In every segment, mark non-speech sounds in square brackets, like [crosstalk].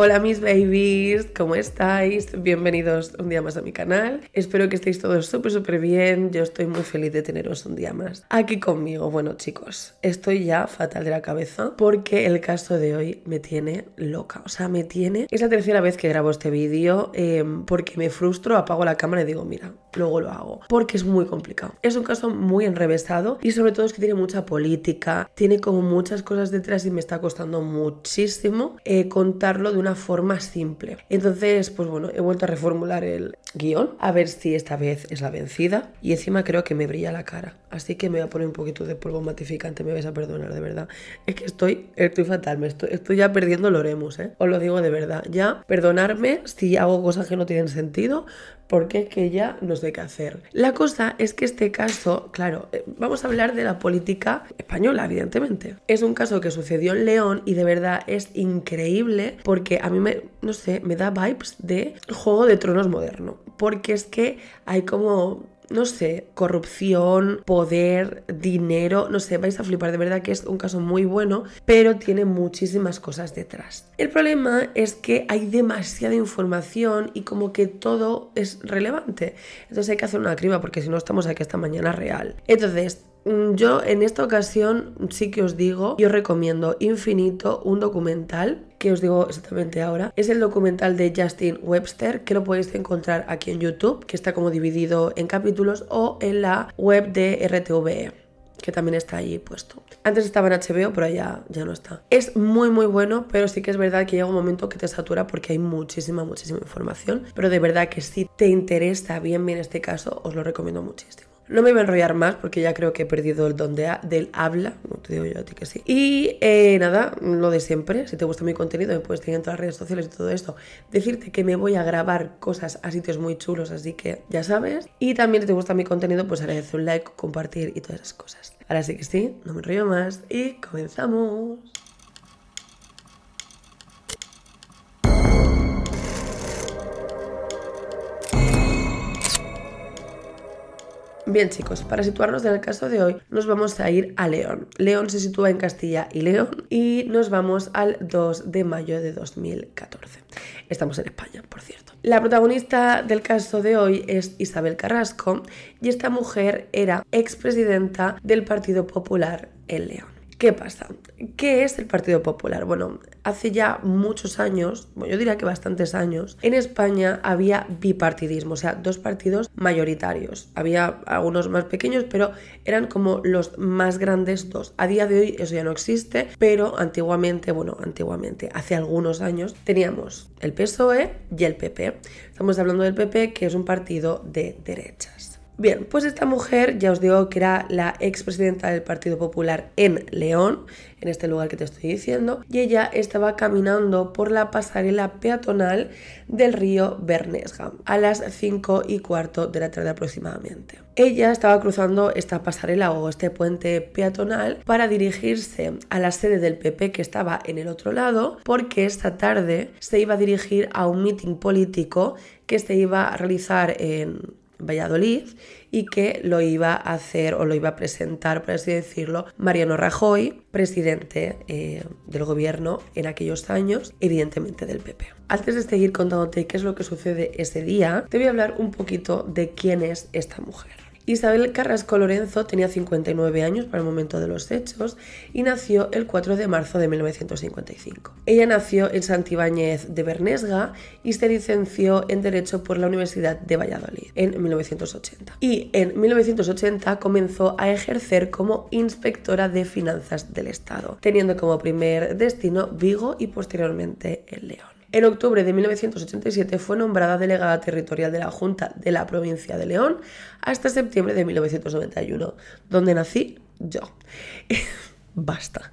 Hola mis babies, ¿cómo estáis? Bienvenidos un día más a mi canal. Espero que estéis todos súper súper bien. Yo estoy muy feliz de teneros un día más aquí conmigo. Bueno chicos, estoy ya fatal de la cabeza porque el caso de hoy me tiene loca. O sea, me tiene... Es la tercera vez que grabo este vídeo eh, porque me frustro, apago la cámara y digo, mira, luego lo hago, porque es muy complicado. Es un caso muy enrevesado y sobre todo es que tiene mucha política, tiene como muchas cosas detrás y me está costando muchísimo eh, contarlo de una forma simple. Entonces, pues bueno, he vuelto a reformular el guión, a ver si esta vez es la vencida y encima creo que me brilla la cara, así que me voy a poner un poquito de polvo matificante, me vais a perdonar, de verdad. Es que estoy, estoy fatal, me estoy, estoy ya perdiendo lo haremos, ¿eh? Os lo digo de verdad, ya perdonarme si hago cosas que no tienen sentido, porque es que ya no sé qué hacer. La cosa es que este caso, claro, eh, vamos a hablar de la política española, evidentemente. Es un caso que sucedió en León y de verdad es increíble porque a mí me, no sé, me da vibes de Juego de Tronos moderno, porque es que hay como no sé, corrupción, poder, dinero, no sé, vais a flipar, de verdad que es un caso muy bueno, pero tiene muchísimas cosas detrás. El problema es que hay demasiada información y como que todo es relevante. Entonces hay que hacer una criba porque si no estamos aquí esta mañana real. Entonces, mm, yo en esta ocasión sí que os digo, yo recomiendo infinito un documental que os digo exactamente ahora, es el documental de Justin Webster, que lo podéis encontrar aquí en YouTube, que está como dividido en capítulos, o en la web de RTVE que también está ahí puesto. Antes estaba en HBO, pero ya, ya no está. Es muy, muy bueno, pero sí que es verdad que llega un momento que te satura porque hay muchísima, muchísima información. Pero de verdad que si te interesa bien, bien este caso, os lo recomiendo muchísimo. No me iba a enrollar más porque ya creo que he perdido el don de del habla. No te digo yo a ti que sí. Y eh, nada, lo de siempre. Si te gusta mi contenido, me puedes seguir en todas las redes sociales y todo esto. Decirte que me voy a grabar cosas a sitios muy chulos, así que ya sabes. Y también si te gusta mi contenido, pues agradece un like, compartir y todas esas cosas. Ahora sí que sí, no me enrollo más y comenzamos. Bien chicos, para situarnos en el caso de hoy nos vamos a ir a León. León se sitúa en Castilla y León y nos vamos al 2 de mayo de 2014. Estamos en España, por cierto. La protagonista del caso de hoy es Isabel Carrasco y esta mujer era expresidenta del Partido Popular en León. ¿Qué pasa? ¿Qué es el Partido Popular? Bueno, hace ya muchos años, bueno, yo diría que bastantes años, en España había bipartidismo, o sea, dos partidos mayoritarios. Había algunos más pequeños, pero eran como los más grandes dos. A día de hoy eso ya no existe, pero antiguamente, bueno, antiguamente, hace algunos años, teníamos el PSOE y el PP. Estamos hablando del PP, que es un partido de derechas. Bien, pues esta mujer, ya os digo que era la expresidenta del Partido Popular en León, en este lugar que te estoy diciendo, y ella estaba caminando por la pasarela peatonal del río Bernesga a las 5 y cuarto de la tarde aproximadamente. Ella estaba cruzando esta pasarela o este puente peatonal para dirigirse a la sede del PP que estaba en el otro lado, porque esta tarde se iba a dirigir a un mitin político que se iba a realizar en Valladolid y que lo iba a hacer o lo iba a presentar, por así decirlo, Mariano Rajoy, presidente eh, del gobierno en aquellos años, evidentemente del PP. Antes de seguir contándote qué es lo que sucede ese día, te voy a hablar un poquito de quién es esta mujer. Isabel Carrasco Lorenzo tenía 59 años para el momento de los hechos y nació el 4 de marzo de 1955. Ella nació en Santibáñez de Bernesga y se licenció en Derecho por la Universidad de Valladolid en 1980. Y en 1980 comenzó a ejercer como inspectora de finanzas del Estado, teniendo como primer destino Vigo y posteriormente el León. En octubre de 1987 fue nombrada delegada territorial de la Junta de la provincia de León hasta septiembre de 1991, donde nací yo. [laughs] Basta.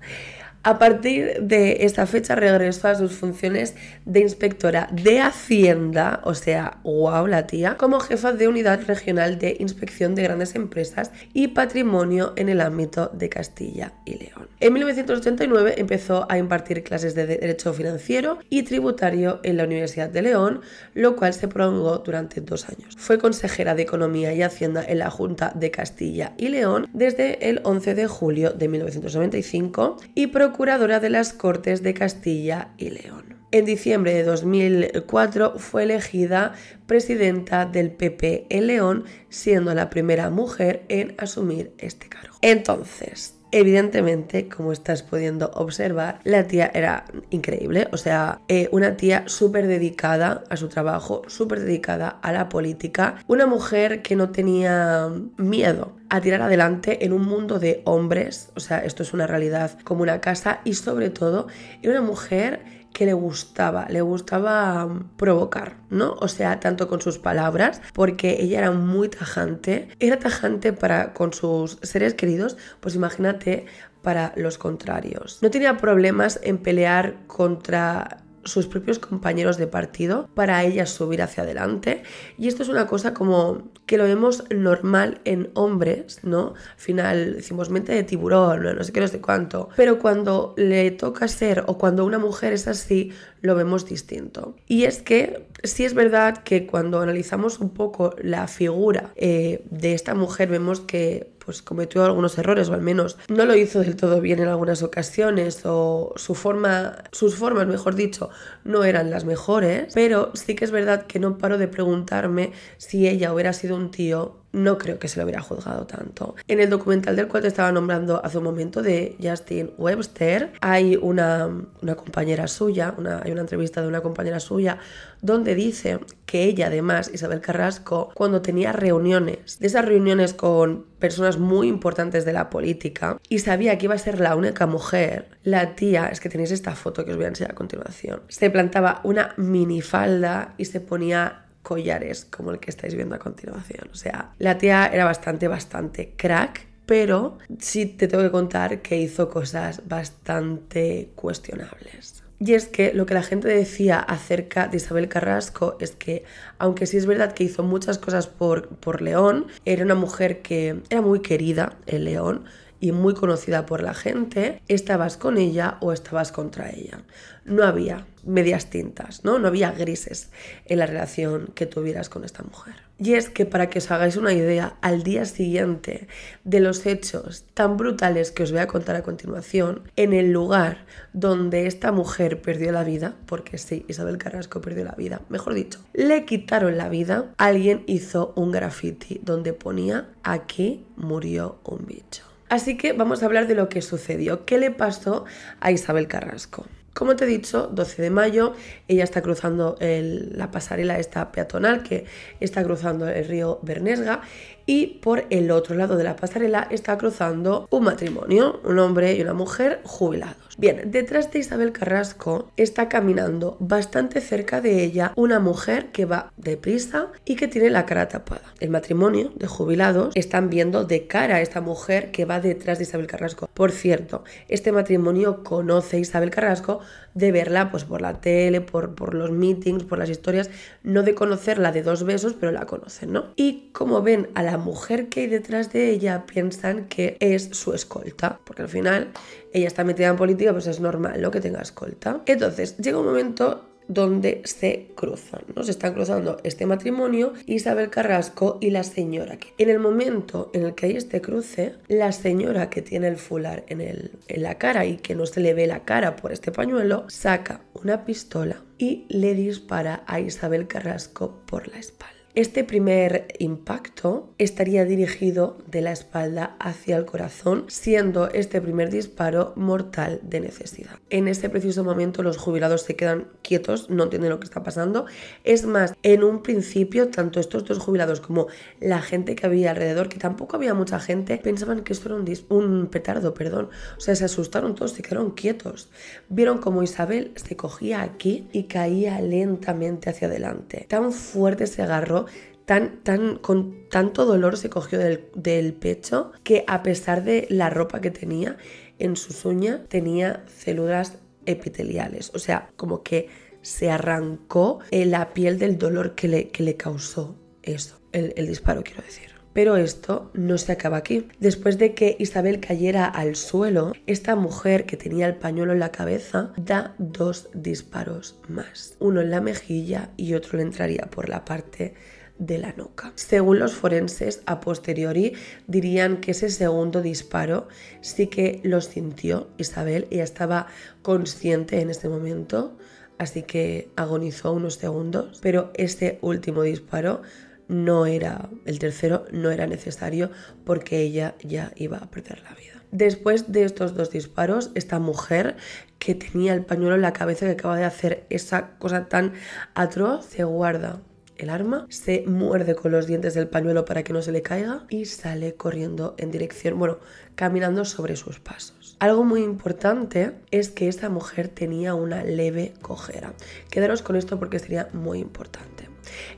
A partir de esta fecha regresó a sus funciones de inspectora de Hacienda, o sea, guau la tía, como jefa de unidad regional de inspección de grandes empresas y patrimonio en el ámbito de Castilla y León. En 1989 empezó a impartir clases de derecho financiero y tributario en la Universidad de León, lo cual se prolongó durante dos años. Fue consejera de Economía y Hacienda en la Junta de Castilla y León desde el 11 de julio de 1995 y curadora de las Cortes de Castilla y León. En diciembre de 2004 fue elegida presidenta del PP en León, siendo la primera mujer en asumir este cargo. Entonces, Evidentemente, como estás pudiendo observar, la tía era increíble, o sea, eh, una tía súper dedicada a su trabajo, súper dedicada a la política, una mujer que no tenía miedo a tirar adelante en un mundo de hombres, o sea, esto es una realidad como una casa, y sobre todo, era una mujer que le gustaba, le gustaba provocar, ¿no? O sea, tanto con sus palabras, porque ella era muy tajante, era tajante para con sus seres queridos, pues imagínate para los contrarios. No tenía problemas en pelear contra sus propios compañeros de partido para ella subir hacia adelante. Y esto es una cosa como que lo vemos normal en hombres, ¿no? Al final decimos mente de tiburón, no sé qué, no sé cuánto. Pero cuando le toca ser o cuando una mujer es así, lo vemos distinto. Y es que sí es verdad que cuando analizamos un poco la figura eh, de esta mujer vemos que pues cometió algunos errores o al menos no lo hizo del todo bien en algunas ocasiones o su forma sus formas mejor dicho no eran las mejores pero sí que es verdad que no paro de preguntarme si ella hubiera sido un tío no creo que se lo hubiera juzgado tanto. En el documental del cual te estaba nombrando hace un momento de Justin Webster, hay una, compañera suya, hay una entrevista de una compañera suya donde dice que ella además, Isabel Carrasco, cuando tenía reuniones, de esas reuniones con personas muy importantes de la política, y sabía que iba a ser la única mujer, la tía, es que tenéis esta foto que os voy a enseñar a continuación, se plantaba una minifalda y se ponía collares como el que estáis viendo a continuación. O sea, la tía era bastante, bastante crack, pero sí te tengo que contar que hizo cosas bastante cuestionables. Y es que lo que la gente decía acerca de Isabel Carrasco es que, aunque sí es verdad que hizo muchas cosas por, por León, era una mujer que era muy querida en León, y muy conocida por la gente, estabas con ella o estabas contra ella. No había medias tintas, ¿no? No había grises en la relación que tuvieras con esta mujer. Y es que para que os hagáis una idea, al día siguiente de los hechos tan brutales que os voy a contar a continuación, en el lugar donde esta mujer perdió la vida, porque sí, Isabel Carrasco perdió la vida, mejor dicho, le quitaron la vida, alguien hizo un graffiti donde ponía aquí murió un bicho. Así que vamos a hablar de lo que sucedió, qué le pasó a Isabel Carrasco. Como te he dicho, 12 de mayo, ella está cruzando la pasarela esta peatonal que está cruzando el río Bernesga y por el otro lado de la pasarela está cruzando un matrimonio, un hombre y una mujer jubilados. Bien, detrás de Isabel Carrasco está caminando bastante cerca de ella una mujer que va deprisa y que tiene la cara tapada. El matrimonio de jubilados están viendo de cara a esta mujer que va detrás de Isabel Carrasco. Por cierto, este matrimonio conoce a Isabel Carrasco de verla pues por la tele, por, por los meetings, por las historias, no de conocerla de dos besos, pero la conocen, ¿no? Y como ven a la mujer que hay detrás de ella, piensan que es su escolta, porque al final ella está metida en política, pues es normal lo que tenga escolta. Entonces, llega un momento donde se cruzan, ¿no? Se están cruzando este matrimonio, Isabel Carrasco y la señora. en el momento en el que hay este cruce, la señora que tiene el fular en, el, en la cara y que no se le ve la cara por este pañuelo, saca una pistola y le dispara a Isabel Carrasco por la espalda. Este primer impacto estaría dirigido de la espalda hacia el corazón, siendo este primer disparo mortal de necesidad. En ese preciso momento los jubilados se quedan quietos, no entienden lo que está pasando. Es más, en un principio, tanto estos dos jubilados como la gente que había alrededor, que tampoco había mucha gente, pensaban que esto era un, un petardo, perdón. O sea, se asustaron todos, se quedaron quietos. Vieron como Isabel se cogía aquí y caía lentamente hacia adelante. Tan fuerte se agarró Tan, tan, con tanto dolor se cogió del, pecho que a pesar de la ropa que tenía en sus uñas tenía células epiteliales, o sea, como que se arrancó eh, la piel del dolor que le, le causó eso, el disparo quiero decir. Pero esto no se acaba aquí. Después de que Isabel cayera al suelo, esta mujer que tenía el pañuelo en la cabeza da dos disparos más. Uno en la mejilla y otro le entraría por la parte de la nuca. Según los forenses, a posteriori dirían que ese segundo disparo sí que lo sintió Isabel, ella estaba consciente en ese momento, así que agonizó unos segundos, pero este último disparo no era, el tercero no era necesario porque ella ya iba a perder la vida. Después de estos dos disparos, esta mujer que tenía el pañuelo en la cabeza que acaba de hacer esa cosa tan atroz, se guarda el arma, se muerde con los dientes del pañuelo para que no se le caiga y sale corriendo en dirección, bueno, caminando sobre sus pasos. Algo muy importante es que esta mujer tenía una leve cojera. Quedaros con esto porque sería muy importante.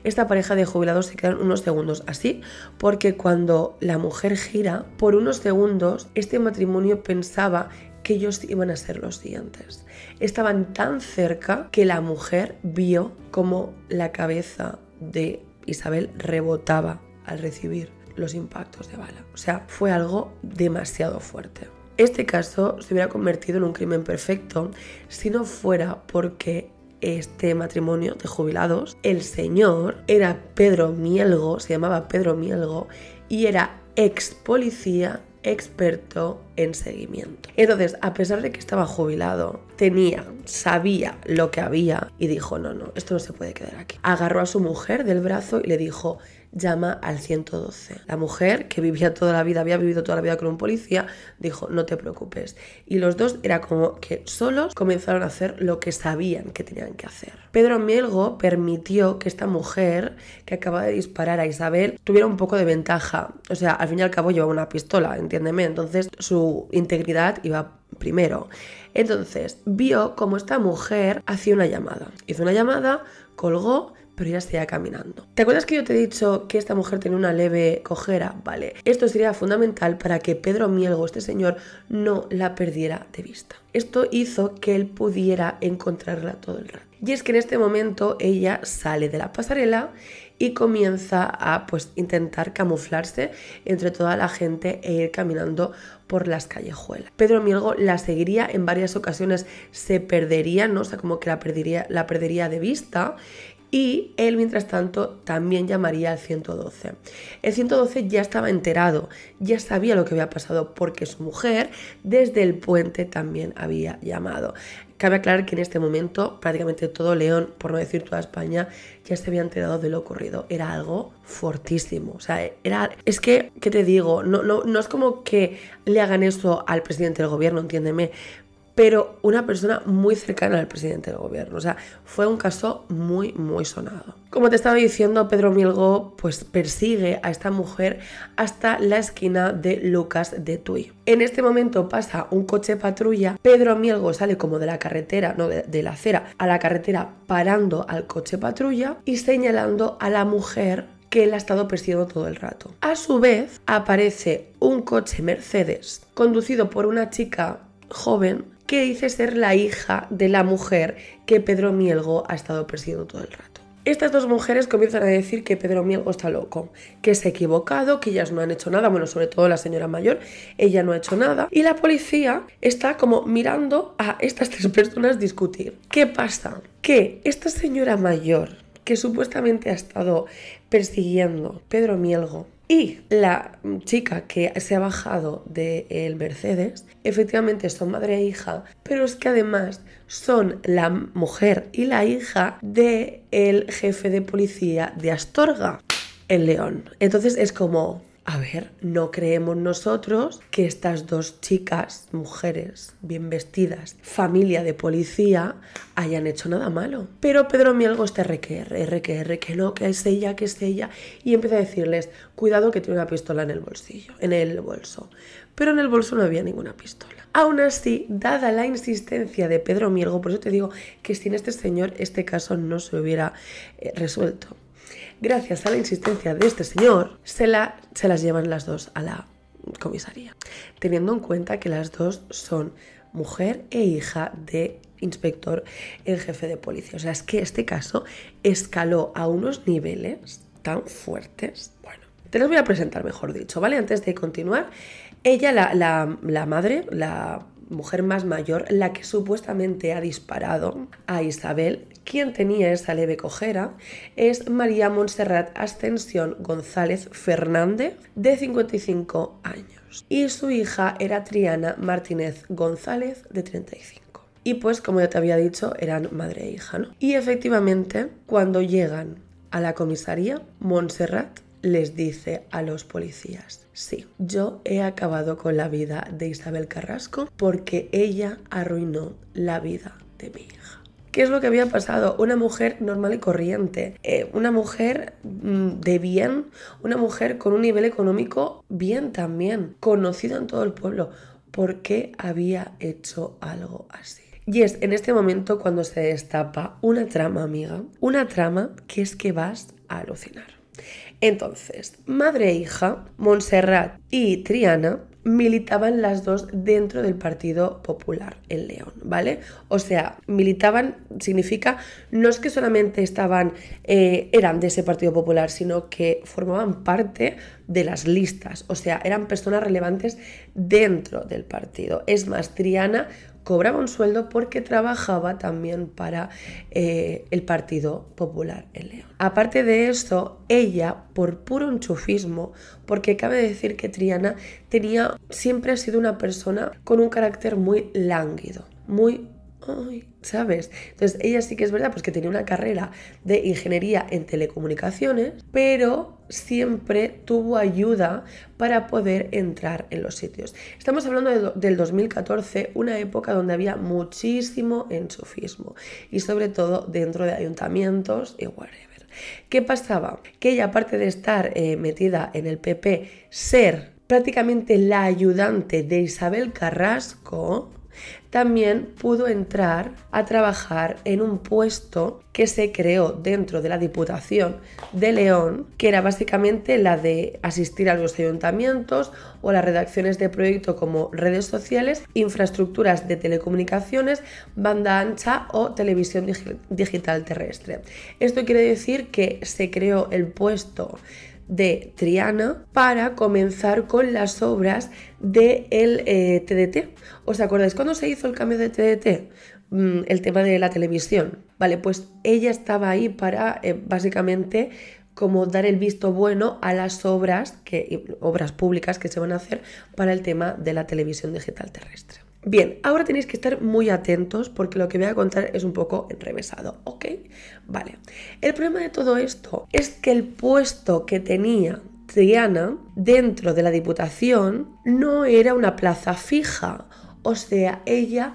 Esta pareja de jubilados se quedan unos segundos así porque cuando la mujer gira, por unos segundos este matrimonio pensaba que ellos iban a ser los siguientes. Estaban tan cerca que la mujer vio como la cabeza de Isabel rebotaba al recibir los impactos de bala. O sea, fue algo demasiado fuerte. Este caso se hubiera convertido en un crimen perfecto si no fuera porque este matrimonio de jubilados. El señor era Pedro Mielgo, se llamaba Pedro Mielgo, y era ex policía experto en seguimiento. Entonces, a pesar de que estaba jubilado, tenía, sabía lo que había y dijo, no, no, esto no se puede quedar aquí. Agarró a su mujer del brazo y le dijo, llama al 112. La mujer, que vivía toda la vida, había vivido toda la vida con un policía, dijo, no te preocupes. Y los dos era como que solos comenzaron a hacer lo que sabían que tenían que hacer. Pedro Mielgo permitió que esta mujer que acababa de disparar a Isabel tuviera un poco de ventaja. O sea, al fin y al cabo llevaba una pistola, entiéndeme. Entonces su integridad iba primero. Entonces vio como esta mujer hacía una llamada. Hizo una llamada, colgó pero ella seguía caminando. ¿Te acuerdas que yo te he dicho que esta mujer tenía una leve cojera? Vale, esto sería fundamental para que Pedro Mielgo, este señor, no la perdiera de vista. Esto hizo que él pudiera encontrarla todo el rato. Y es que en este momento ella sale de la pasarela y comienza a pues intentar camuflarse entre toda la gente e ir caminando por las callejuelas. Pedro Mielgo la seguiría en varias ocasiones, se perdería, ¿no? O sea, como que la perdería, la perdería de vista y él mientras tanto también llamaría al 112. El 112 ya estaba enterado, ya sabía lo que había pasado porque su mujer desde el puente también había llamado. Cabe aclarar que en este momento prácticamente todo León, por no decir toda España, ya se había enterado de lo ocurrido. Era algo fortísimo. O sea, era. Es que, ¿qué te digo? No, no, no es como que le hagan eso al presidente del gobierno, entiéndeme pero una persona muy cercana al presidente del gobierno. O sea, fue un caso muy, muy sonado. Como te estaba diciendo, Pedro Mielgo pues persigue a esta mujer hasta la esquina de Lucas de Tui. En este momento pasa un coche patrulla, Pedro Mielgo sale como de la carretera, no de, de la acera, a la carretera parando al coche patrulla y señalando a la mujer que él ha estado persiguiendo todo el rato. A su vez, aparece un coche Mercedes conducido por una chica joven que dice ser la hija de la mujer que Pedro Mielgo ha estado persiguiendo todo el rato. Estas dos mujeres comienzan a decir que Pedro Mielgo está loco, que se ha equivocado, que ellas no han hecho nada, bueno, sobre todo la señora mayor, ella no ha hecho nada. Y la policía está como mirando a estas tres personas discutir. ¿Qué pasa? Que esta señora mayor, que supuestamente ha estado persiguiendo Pedro Mielgo, y la mm, chica que se ha bajado del Mercedes, efectivamente son madre e hija, pero es que además son la mujer y la hija del jefe de policía de Astorga, en León. Entonces es como, a ver, no creemos nosotros que estas dos chicas, mujeres bien vestidas, familia de policía, hayan hecho nada malo. Pero Pedro Mielgo está RQR, RQR, que no, que es ella, que es ella. Y empieza a decirles, cuidado que tiene una pistola en el bolsillo, en el bolso. Pero en el bolso no había ninguna pistola. Aún así, dada la insistencia de Pedro Mielgo, por eso te digo que sin este señor este caso no se hubiera eh, resuelto gracias a la insistencia de este señor, se, la, se las llevan las dos a la comisaría. Teniendo en cuenta que las dos son mujer e hija de inspector el jefe de policía. O sea, es que este caso escaló a unos niveles tan fuertes. Bueno, te los voy a presentar, mejor dicho, ¿vale? Antes de continuar, ella, la madre, la mujer más mayor, la que supuestamente ha disparado a Isabel, quien tenía esa leve cojera, es María Montserrat Ascensión González Fernández, de 55 años, y su hija era Triana Martínez González, de 35. Y pues, como ya te había dicho, eran madre e hija, ¿no? Y efectivamente, cuando llegan a la comisaría, Montserrat les dice a los policías, sí, yo he acabado con la vida de Isabel Carrasco porque ella arruinó la vida de mi hija. ¿Qué es lo que había pasado? Una mujer normal y corriente, eh, una mujer mm, de bien, una mujer con un nivel económico bien también, conocida en todo el pueblo. ¿Por qué había hecho algo así? Y es en este momento cuando se destapa una trama, amiga, una trama que es que vas a alucinar. Entonces, madre e hija, Montserrat y Triana, militaban las dos dentro del Partido Popular en León, ¿vale? O sea, militaban significa no es que solamente estaban, eh, eran de ese Partido Popular, sino que formaban parte de las listas, o sea, eran personas relevantes dentro del partido. Es más, Triana cobraba un sueldo porque trabajaba también para eh, el Partido Popular en León. Aparte de esto, ella, por puro enchufismo, porque cabe decir que Triana tenía, siempre ha sido una persona con un carácter muy lánguido, muy ¿sabes? Entonces ella sí que es verdad, pues que tenía una carrera de ingeniería en telecomunicaciones, pero siempre tuvo ayuda para poder entrar en los sitios. Estamos hablando del 2014, una época donde había muchísimo ensofismo y sobre todo dentro de ayuntamientos y whatever. ¿Qué pasaba? Que ella, aparte de estar eh, metida en el PP, ser prácticamente la ayudante de Isabel Carrasco, también pudo entrar a trabajar en un puesto que se creó dentro de la Diputación de León, que era básicamente la de asistir a los ayuntamientos o las redacciones de proyectos como redes sociales, infraestructuras de telecomunicaciones, banda ancha o televisión digital terrestre. Esto quiere decir que se creó el puesto de Triana para comenzar con las obras del de TDT. Eh, ¿Os acordáis cuando se hizo el cambio de TDT? Mm, el tema de la televisión. Vale, pues ella estaba ahí para eh, básicamente como dar el visto bueno a las obras, que, obras públicas que se van a hacer para el tema de la televisión digital terrestre. Bien, ahora tenéis que estar muy atentos porque lo que voy a contar es un poco enrevesado, ¿ok? Vale. El problema de todo esto es que el puesto que tenía Triana dentro de la Diputación no era una plaza fija, o sea, ella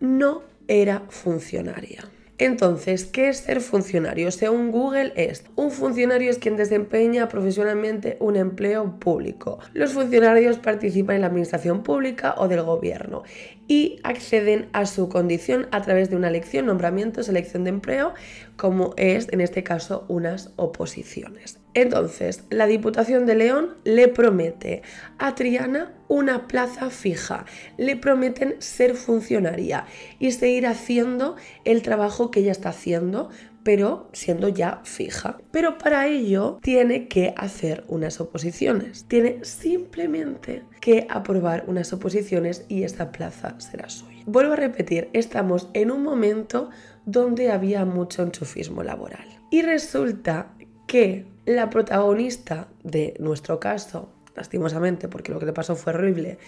no era funcionaria. Entonces, ¿qué es ser funcionario? Según Google es, un funcionario es quien desempeña profesionalmente un empleo público. Los funcionarios participan en la administración pública o del gobierno y acceden a su condición a través de una elección, nombramiento, selección de empleo, como es en este caso unas oposiciones. Entonces, la Diputación de León le promete a Triana una plaza fija, le prometen ser funcionaria y seguir haciendo el trabajo que ella está haciendo, pero siendo ya fija. Pero para ello tiene que hacer unas oposiciones. Tiene simplemente que aprobar unas oposiciones y esta plaza será suya. Vuelvo a repetir, estamos en un momento donde había mucho enchufismo laboral. Y resulta que la protagonista de nuestro caso, lastimosamente, porque lo que le pasó fue horrible,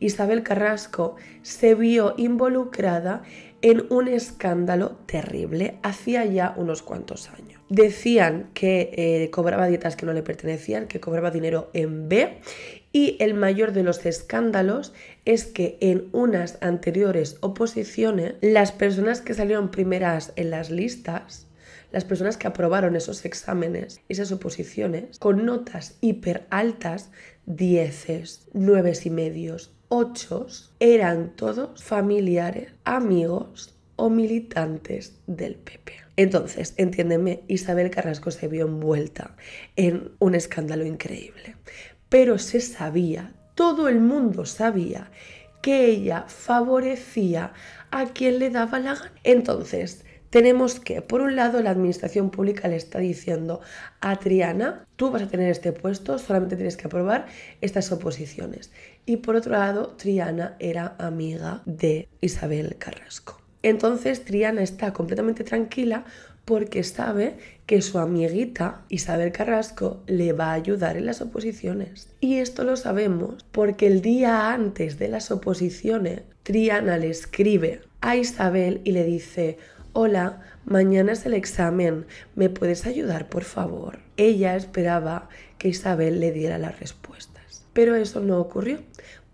Isabel Carrasco se vio involucrada en un escándalo terrible hacía ya unos cuantos años. Decían que eh, cobraba dietas que no le pertenecían, que cobraba dinero en B y el mayor de los escándalos es que en unas anteriores oposiciones las personas que salieron primeras en las listas las personas que aprobaron esos exámenes, esas oposiciones, con notas hiper altas, dieces, nueves y medios, ochos eran todos familiares, amigos o militantes del PP. Entonces, entiéndeme, Isabel Carrasco se vio envuelta en un escándalo increíble, pero se sabía, todo el mundo sabía, que ella favorecía a quien le daba la gana. Entonces, tenemos que, por un lado, la administración pública le está diciendo a Triana, tú vas a tener este puesto, solamente tienes que aprobar estas oposiciones. Y por otro lado, Triana era amiga de Isabel Carrasco. Entonces Triana está completamente tranquila porque sabe que su amiguita Isabel Carrasco le va a ayudar en las oposiciones. Y esto lo sabemos porque el día antes de las oposiciones, Triana le escribe a Isabel y le dice, hola, mañana es el examen, ¿me puedes ayudar por favor? Ella esperaba que Isabel le diera la respuesta pero eso no ocurrió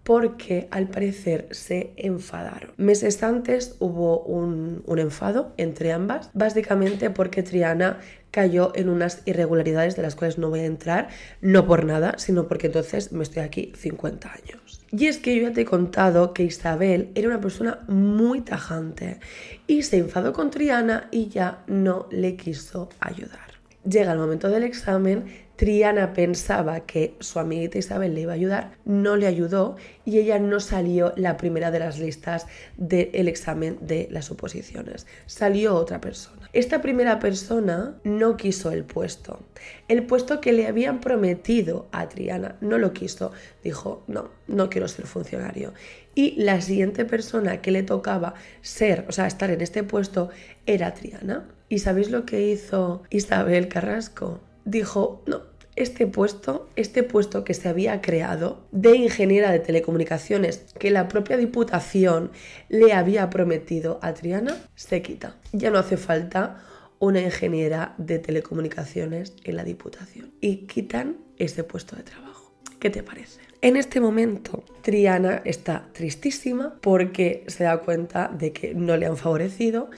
porque al parecer se enfadaron. Meses antes hubo un, enfado entre ambas, básicamente porque Triana cayó en unas irregularidades de las cuales no voy a entrar, no por nada, sino porque entonces me estoy aquí 50 años. Y es que yo ya te he contado que Isabel era una persona muy tajante y se enfadó con Triana y ya no le quiso ayudar. Llega el momento del examen, Triana pensaba que su amiguita Isabel le iba a ayudar, no le ayudó y ella no salió la primera de las listas del examen de las oposiciones. Salió otra persona. Esta primera persona no quiso el puesto. El puesto que le habían prometido a Triana no lo quiso. Dijo, no, no quiero ser funcionario. Y la siguiente persona que le tocaba ser, o sea, estar en este puesto era Triana. ¿Y sabéis lo que hizo Isabel Carrasco? Dijo, no, este puesto, este puesto que se había creado de ingeniera de telecomunicaciones que la propia Diputación le había prometido a Triana, se quita. Ya no hace falta una ingeniera de telecomunicaciones en la Diputación. Y quitan ese puesto de trabajo. ¿Qué te parece? En este momento, Triana está tristísima porque se da cuenta de que no le han favorecido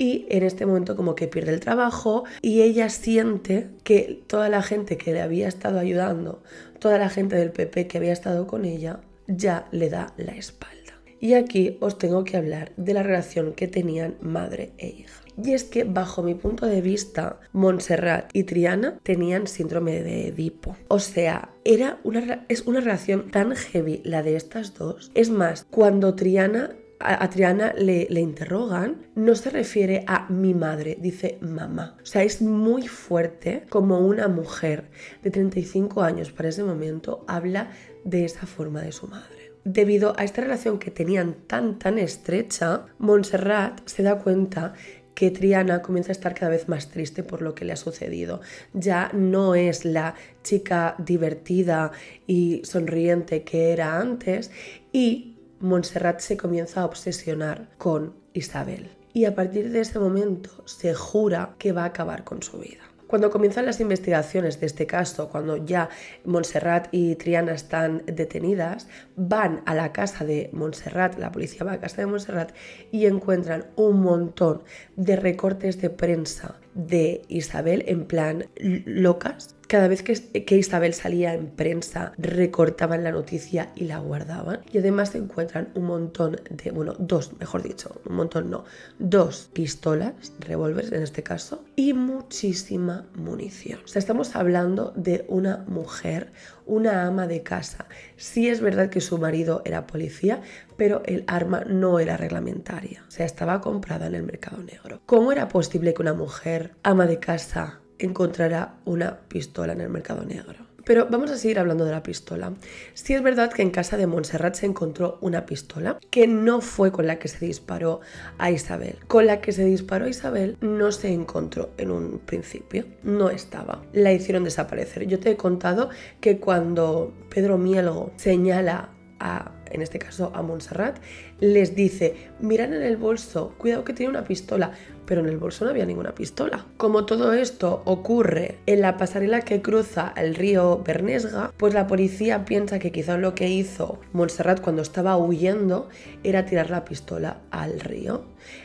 y en este momento como que pierde el trabajo y ella siente que toda la gente que le había estado ayudando, toda la gente del PP que había estado con ella, ya le da la espalda. Y aquí os tengo que hablar de la relación que tenían madre e hija. Y es que bajo mi punto de vista, Montserrat y Triana tenían síndrome de Edipo. O sea, era una, es una relación tan heavy la de estas dos. Es más, cuando Triana a, Triana le, le, interrogan, no se refiere a mi madre, dice mamá. O sea, es muy fuerte como una mujer de 35 años para ese momento habla de esa forma de su madre. Debido a esta relación que tenían tan tan estrecha, Montserrat se da cuenta que Triana comienza a estar cada vez más triste por lo que le ha sucedido. Ya no es la chica divertida y sonriente que era antes y Montserrat se comienza a obsesionar con Isabel. Y a partir de ese momento se jura que va a acabar con su vida. Cuando comienzan las investigaciones de este caso, cuando ya Montserrat y Triana están detenidas, van a la casa de Montserrat, la policía va a la casa de Montserrat y encuentran un montón de recortes de prensa de Isabel en plan locas cada vez que, Isabel salía en prensa, recortaban la noticia y la guardaban. Y además se encuentran un montón de, bueno, dos, mejor dicho, un montón no, dos pistolas, revólveres en este caso, y muchísima munición. O sea, estamos hablando de una mujer, una ama de casa. Sí es verdad que su marido era policía, pero el arma no era reglamentaria, o sea, estaba comprada en el mercado negro. ¿Cómo era posible que una mujer ama de casa encontrará una pistola en el mercado negro. Pero vamos a seguir hablando de la pistola. si es verdad que en casa de Montserrat se encontró una pistola que no fue con la que se disparó a Isabel. Con la que se disparó a Isabel no se encontró en un principio, no estaba. La hicieron desaparecer. Yo te he contado que cuando Pedro Mielgo señala a, en este caso a Montserrat, les dice, miran en el bolso, cuidado que tiene una pistola pero en el bolso no había ninguna pistola. Como todo esto ocurre en la pasarela que cruza el río Bernesga, pues la policía piensa que quizás lo que hizo Montserrat cuando estaba huyendo era tirar la pistola al río.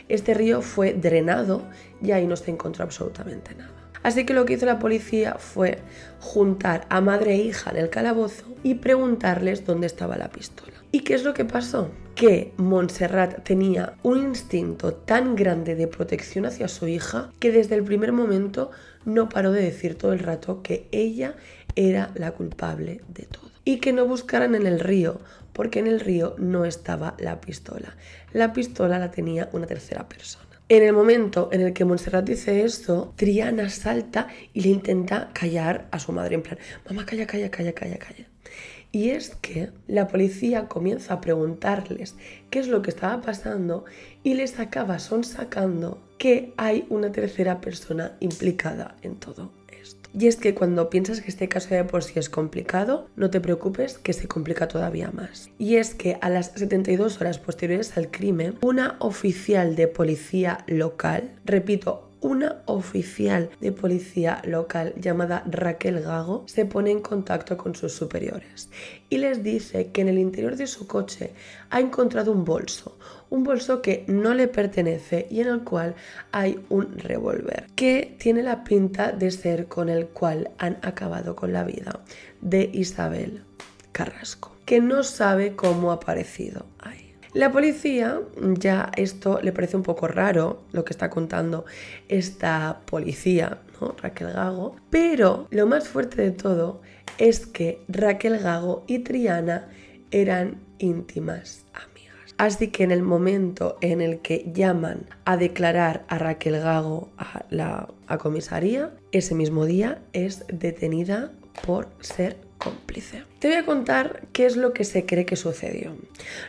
Este río fue drenado y ahí no se encontró absolutamente nada. Así que lo que hizo la policía fue juntar a madre e hija en el calabozo y preguntarles dónde estaba la pistola. ¿Y qué es lo que pasó? que Montserrat tenía un instinto tan grande de protección hacia su hija que desde el primer momento no paró de decir todo el rato que ella era la culpable de todo. Y que no buscaran en el río, porque en el río no estaba la pistola. La pistola la tenía una tercera persona. En el momento en el que Montserrat dice esto, Triana salta y le intenta callar a su madre, en plan, mamá, calla, calla, calla, calla, calla. Y es que la policía comienza a preguntarles qué es lo que estaba pasando y les acaba sonsacando que hay una tercera persona implicada en todo esto. Y es que cuando piensas que este caso de por sí es complicado, no te preocupes que se complica todavía más. Y es que a las 72 horas posteriores al crimen, una oficial de policía local, repito, una oficial de policía local llamada Raquel Gago se pone en contacto con sus superiores y les dice que en el interior de su coche ha encontrado un bolso, un bolso que no le pertenece y en el cual hay un revólver que tiene la pinta de ser con el cual han acabado con la vida de Isabel Carrasco, que no sabe cómo ha aparecido ahí. La policía, ya esto le parece un poco raro, lo que está contando esta policía, ¿no? Raquel Gago, pero lo más fuerte de todo es que Raquel Gago y Triana eran íntimas amigas. Así que en el momento en el que llaman a declarar a Raquel Gago a la comisaría, ese mismo día es detenida por ser te voy a contar qué es lo que se cree que sucedió.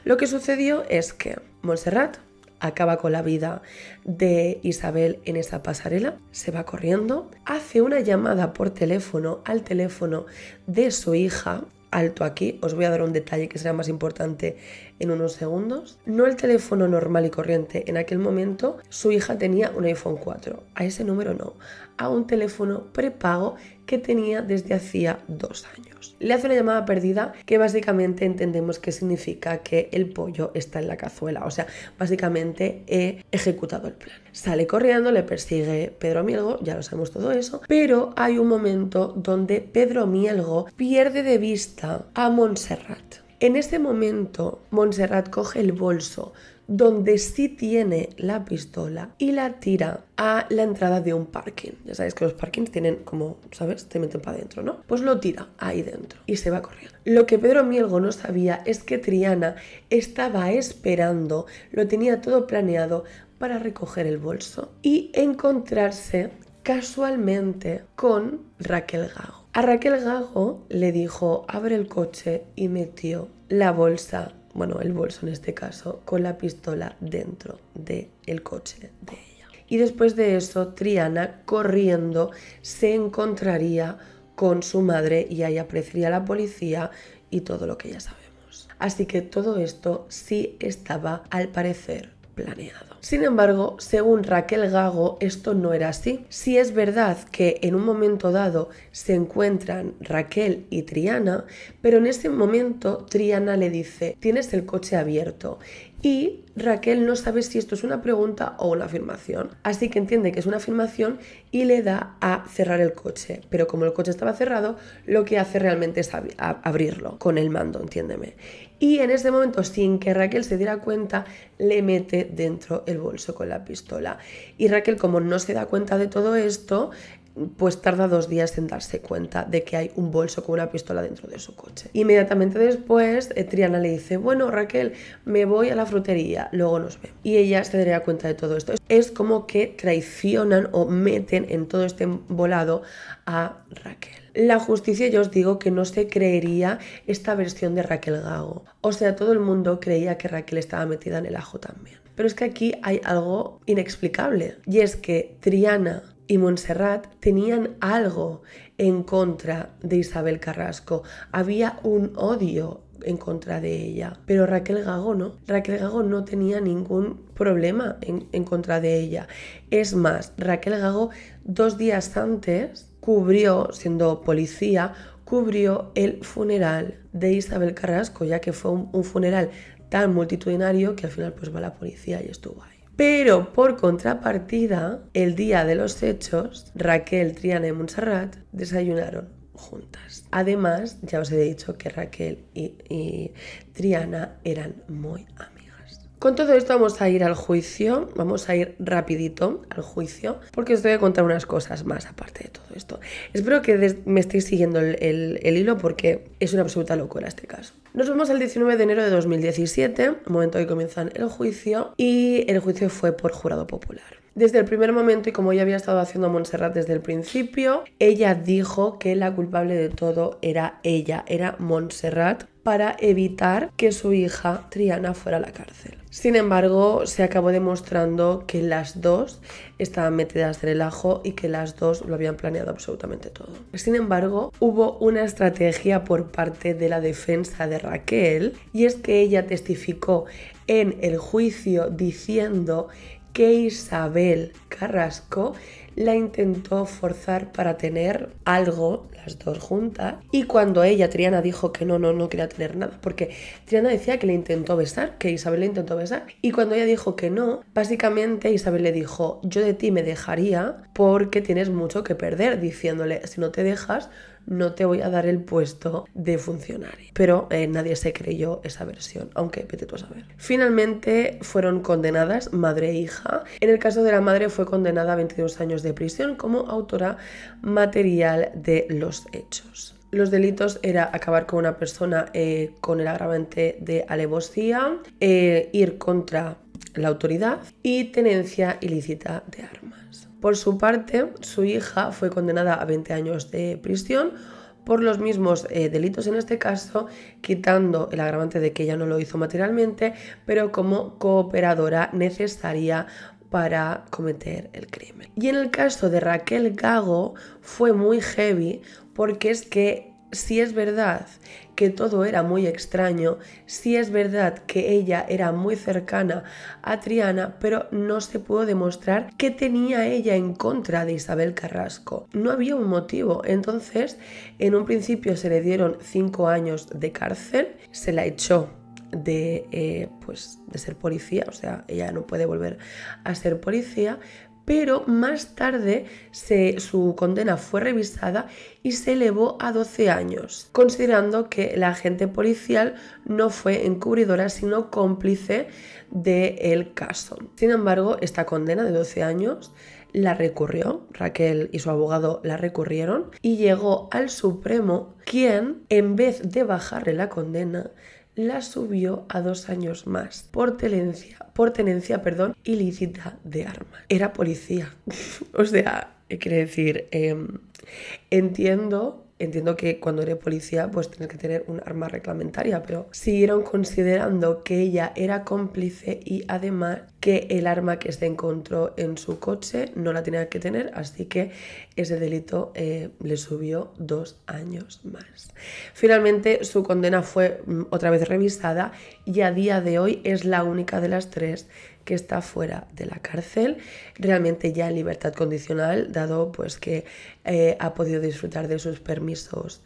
Lo que sucedió es que Montserrat acaba con la vida de Isabel en esa pasarela, se va corriendo, hace una llamada por teléfono al teléfono de su hija, alto aquí, os voy a dar un detalle que será más importante en unos segundos. No el teléfono normal y corriente, en aquel momento su hija tenía un iPhone 4, a ese número no, a un teléfono prepago que tenía desde hacía dos años. Le hace una llamada perdida que básicamente entendemos que significa que el pollo está en la cazuela, o sea, básicamente he ejecutado el plan. Sale corriendo, le persigue Pedro Mielgo, ya lo sabemos todo eso, pero hay un momento donde Pedro Mielgo pierde de vista a Montserrat. En ese momento, Montserrat coge el bolso, donde sí tiene la pistola y la tira a la entrada de un parking. Ya sabéis que los parkings tienen como, ¿sabes? Te meten para adentro, ¿no? Pues lo tira ahí dentro y se va corriendo. Lo que Pedro Mielgo no sabía es que Triana estaba esperando, lo tenía todo planeado para recoger el bolso y encontrarse casualmente con Raquel Gago. A Raquel Gago le dijo, abre el coche y metió la bolsa bueno, el bolso en este caso, con la pistola dentro del coche de ella. Y después de eso, Triana, corriendo, se encontraría con su madre y ahí aparecería la policía y todo lo que ya sabemos. Así que todo esto sí estaba, al parecer, planeado. Sin embargo, según Raquel Gago, esto no era así. Si es verdad que en un momento dado se encuentran Raquel y Triana, pero en ese momento Triana le dice, tienes el coche abierto y Raquel no sabe si esto es una pregunta o una afirmación. Así que entiende que es una afirmación y le da a cerrar el coche. Pero como el coche estaba cerrado, lo que hace realmente es abrirlo con el mando, entiéndeme. Y en ese momento, sin que Raquel se diera cuenta, le mete dentro el bolso con la pistola. Y Raquel, como no se da cuenta de todo esto, pues tarda dos días en darse cuenta de que hay un bolso con una pistola dentro de su coche. Inmediatamente después, eh, Triana le dice, bueno, Raquel, me voy a la frutería, luego nos vemos. Y ella se daría cuenta de todo esto. Es como que traicionan o meten en todo este volado a Raquel. La justicia, yo os digo que no se creería esta versión de Raquel Gago. O sea, todo el mundo creía que Raquel estaba metida en el ajo también. Pero es que aquí hay algo inexplicable. Y es que Triana y Montserrat tenían algo en contra de Isabel Carrasco. Había un odio en contra de ella. Pero Raquel Gago no. Raquel Gago no tenía ningún problema en, contra de ella. Es más, Raquel Gago dos días antes cubrió, siendo policía, cubrió el funeral de Isabel Carrasco, ya que fue un, funeral tan multitudinario que al final pues va la policía y estuvo ahí. Pero por contrapartida, el día de los hechos, Raquel, Triana y Montserrat desayunaron juntas. Además, ya os he dicho que Raquel y, y Triana eran muy amigas. Con todo esto vamos a ir al juicio, vamos a ir rapidito al juicio, porque os voy a contar unas cosas más aparte de todo esto. Espero que me estéis siguiendo el, hilo porque es una absoluta locura este caso. Nos vemos el 19 de enero de 2017, momento que comienzan el juicio, y el juicio fue por jurado popular. Desde el primer momento, y como ya había estado haciendo Montserrat desde el principio, ella dijo que la culpable de todo era ella, era Montserrat, para evitar que su hija Triana fuera a la cárcel. Sin embargo, se acabó demostrando que las dos estaban metidas el ajo y que las dos lo habían planeado absolutamente todo. Sin embargo, hubo una estrategia por parte de la defensa de Raquel y es que ella testificó en el juicio diciendo que Isabel Carrasco la intentó forzar para tener algo, las dos juntas, y cuando ella, Triana, dijo que no, no, no quería tener nada, porque Triana decía que le intentó besar, que Isabel le intentó besar, y cuando ella dijo que no, básicamente Isabel le dijo, yo de ti me dejaría porque tienes mucho que perder, diciéndole, si no te dejas, no te voy a dar el puesto de funcionario. Pero eh, nadie se creyó esa versión, aunque vete tú a saber. Finalmente fueron condenadas madre e hija. En el caso de la madre fue condenada a 22 años de prisión como autora material de los hechos. Los delitos era acabar con una persona eh, con el agravante de alevosía, eh, ir contra la autoridad y tenencia ilícita de armas. Por su parte, su hija fue condenada a 20 años de prisión por los mismos eh, delitos en este caso, quitando el agravante de que ella no lo hizo materialmente, pero como cooperadora necesaria para cometer el crimen. Y en el caso de Raquel Gago fue muy heavy porque es que si es verdad que todo era muy extraño, si es verdad que ella era muy cercana a Triana, pero no se pudo demostrar que tenía ella en contra de Isabel Carrasco. No había un motivo. Entonces, en un principio se le dieron cinco años de cárcel, se la echó de, eh, pues, de ser policía, o sea, ella no puede volver a ser policía, pero más tarde su condena fue revisada y se elevó a 12 años, considerando que la agente policial no fue encubridora sino cómplice del caso. Sin embargo, esta condena de 12 años la recurrió, Raquel y su abogado la recurrieron y llegó al Supremo, quien, en vez de bajarle la condena, la subió a dos años más por tenencia, por tenencia perdón, ilícita de arma. Era policía. [laughs] o sea, quiere decir, em, entiendo entiendo que cuando era policía pues tenía que tener un arma reglamentaria, pero siguieron considerando que ella era cómplice y además que el arma que se encontró en su coche no la tenía que tener, así que ese delito eh, le subió dos años más. Finalmente su condena fue mm, otra vez revisada y a día de hoy es la única de las tres que está fuera de la cárcel, realmente ya en libertad condicional, dado pues que eh, ha podido disfrutar de sus permisos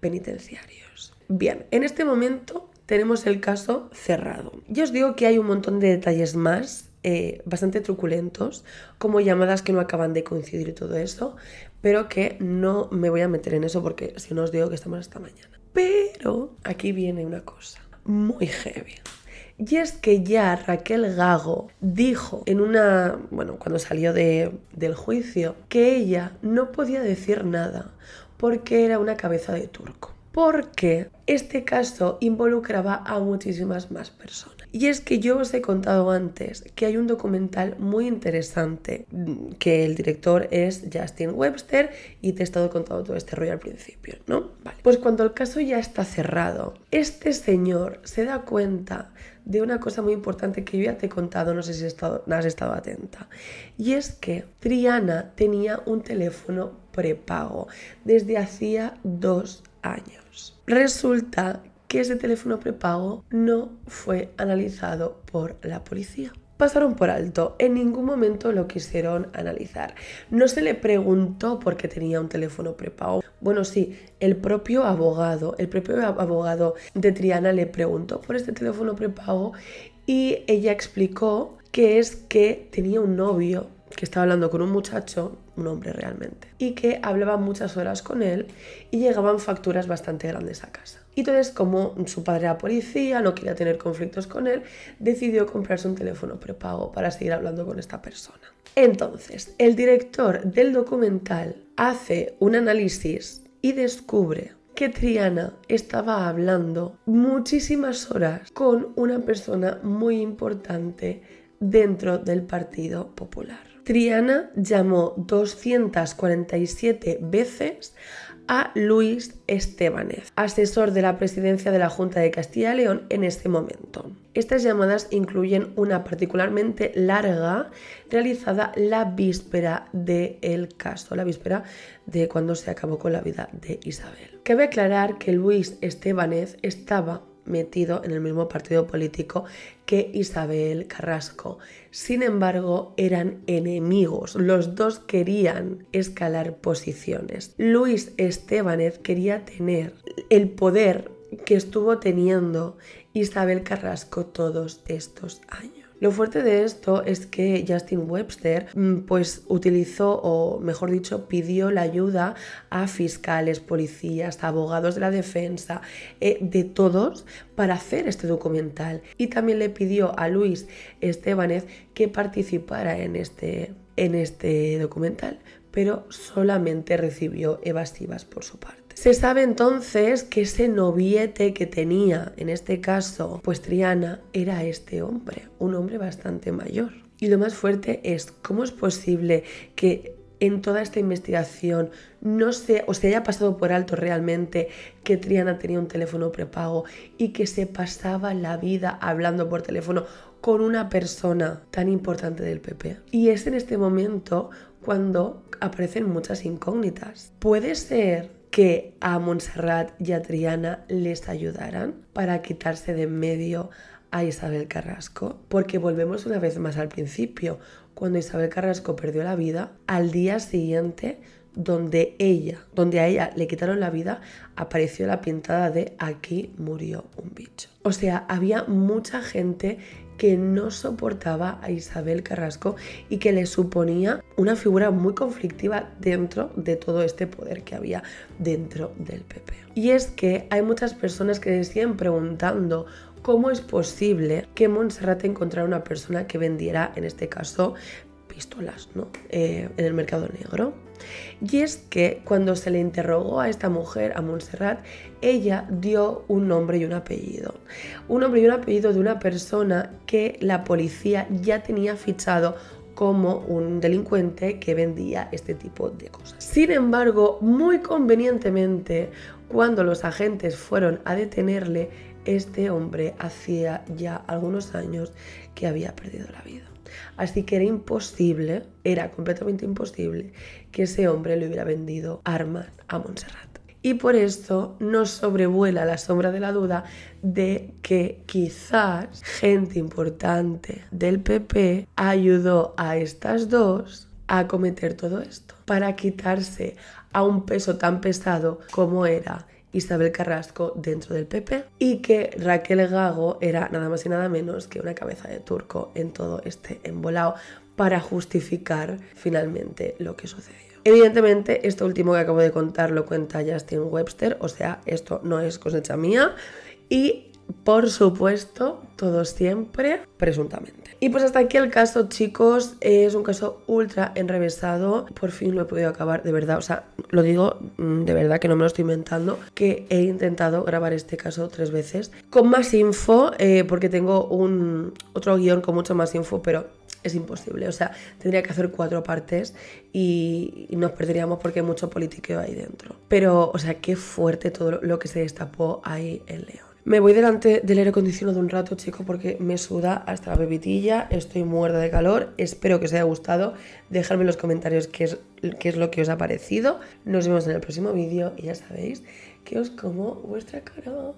penitenciarios. Bien, en este momento tenemos el caso cerrado. Yo os digo que hay un montón de detalles más eh, bastante truculentos, como llamadas que no acaban de coincidir y todo eso, pero que no me voy a meter en eso porque si no os digo que estamos hasta mañana. Pero aquí viene una cosa muy heavy. Y es que ya Raquel Gago dijo en una, bueno, cuando salió del juicio, que ella no podía decir nada porque era una cabeza de turco. Porque este caso involucraba a muchísimas más personas. Y es que yo os he contado antes que hay un documental muy interesante mm, que el director es Justin Webster y te he estado contando todo este rollo al principio, ¿no? Vale. Pues cuando el caso ya está cerrado, este señor se da cuenta de una cosa muy importante que yo ya te he contado, no sé si has estado, has estado atenta. Y es que Triana tenía un teléfono prepago desde hacía dos años. Resulta que ese teléfono prepago no fue analizado por la policía pasaron por alto, en ningún momento lo quisieron analizar. No se le preguntó por qué tenía un teléfono prepago. Bueno, sí, el propio abogado, el propio abogado de Triana le preguntó por este teléfono prepago y ella explicó que es que tenía un novio que estaba hablando con un muchacho, un hombre realmente, y que hablaba muchas horas con él y llegaban facturas bastante grandes a casa. Y entonces, como su padre era policía, no quería tener conflictos con él, decidió comprarse un teléfono prepago para seguir hablando con esta persona. Entonces, el director del documental hace un análisis y descubre que Triana estaba hablando muchísimas horas con una persona muy importante dentro del Partido Popular. Triana llamó 247 veces a Luis Estebanez, asesor de la presidencia de la Junta de Castilla y León en este momento. Estas llamadas incluyen una particularmente larga realizada la víspera del caso, la víspera de cuando se acabó con la vida de Isabel. Cabe aclarar que Luis Estebanez estaba metido en el mismo partido político que Isabel Carrasco. Sin embargo, eran enemigos. Los dos querían escalar posiciones. Luis Estebanez quería tener el poder que estuvo teniendo Isabel Carrasco todos estos años. Lo fuerte de esto es que Justin Webster mm, pues utilizó o mejor dicho pidió la ayuda a fiscales, policías, abogados de la defensa, eh, de todos para hacer este documental y también le pidió a Luis Estebanez que participara en este en este documental, pero solamente recibió evasivas por su parte. Se sabe entonces que ese noviete que tenía, en este caso, pues Triana, era este hombre, un hombre bastante mayor. Y lo más fuerte es cómo es posible que en toda esta investigación no se, o se haya pasado por alto realmente que Triana tenía un teléfono prepago y que se pasaba la vida hablando por teléfono con una persona tan importante del PP. Y es en este momento cuando aparecen muchas incógnitas. Puede ser que a Montserrat y a Triana les ayudaran para quitarse de en medio a Isabel Carrasco, porque volvemos una vez más al principio, cuando Isabel Carrasco perdió la vida, al día siguiente donde ella, donde a ella le quitaron la vida, apareció la pintada de aquí murió un bicho. O sea, había mucha gente que no soportaba a Isabel Carrasco y que le suponía una figura muy conflictiva dentro de todo este poder que había dentro del PP. Y es que hay muchas personas que se siguen preguntando cómo es posible que Montserrat encontrara una persona que vendiera, en este caso, pistolas, ¿no? Eh, en el mercado negro. Y es que cuando se le interrogó a esta mujer, a Montserrat, ella dio un nombre y un apellido. Un nombre y un apellido de una persona que la policía ya tenía fichado como un delincuente que vendía este tipo de cosas. Sin embargo, muy convenientemente, cuando los agentes fueron a detenerle, este hombre hacía ya algunos años que había perdido la vida. Así que era imposible, era completamente imposible que ese hombre le hubiera vendido armas a Montserrat. Y por esto nos sobrevuela la sombra de la duda de que quizás gente importante del PP ayudó a estas dos a cometer todo esto para quitarse a un peso tan pesado como era Isabel Carrasco dentro del PP y que Raquel Gago era nada más y nada menos que una cabeza de turco en todo este embolao para justificar finalmente lo que sucedió. Evidentemente, esto último que acabo de contar lo cuenta Justin Webster, o sea, esto no es cosecha mía. Y por supuesto, todos siempre, presuntamente. Y pues hasta aquí el caso, chicos. Es un caso ultra enrevesado. Por fin lo he podido acabar, de verdad. O sea, lo digo mm, de verdad que no me lo estoy inventando. Que he intentado grabar este caso tres veces. Con más info, eh, porque tengo un otro guión con mucho más info, pero es imposible. O sea, tendría que hacer cuatro partes y, nos perderíamos porque hay mucho politiqueo ahí dentro. Pero, o sea, qué fuerte todo lo que se destapó ahí en León. Me voy delante del aire acondicionado un rato, chicos, porque me suda hasta la bebitilla, estoy muerta de calor, espero que os haya gustado, dejadme en los comentarios qué es, qué es lo que os ha parecido, nos vemos en el próximo vídeo y ya sabéis que os como vuestra cara.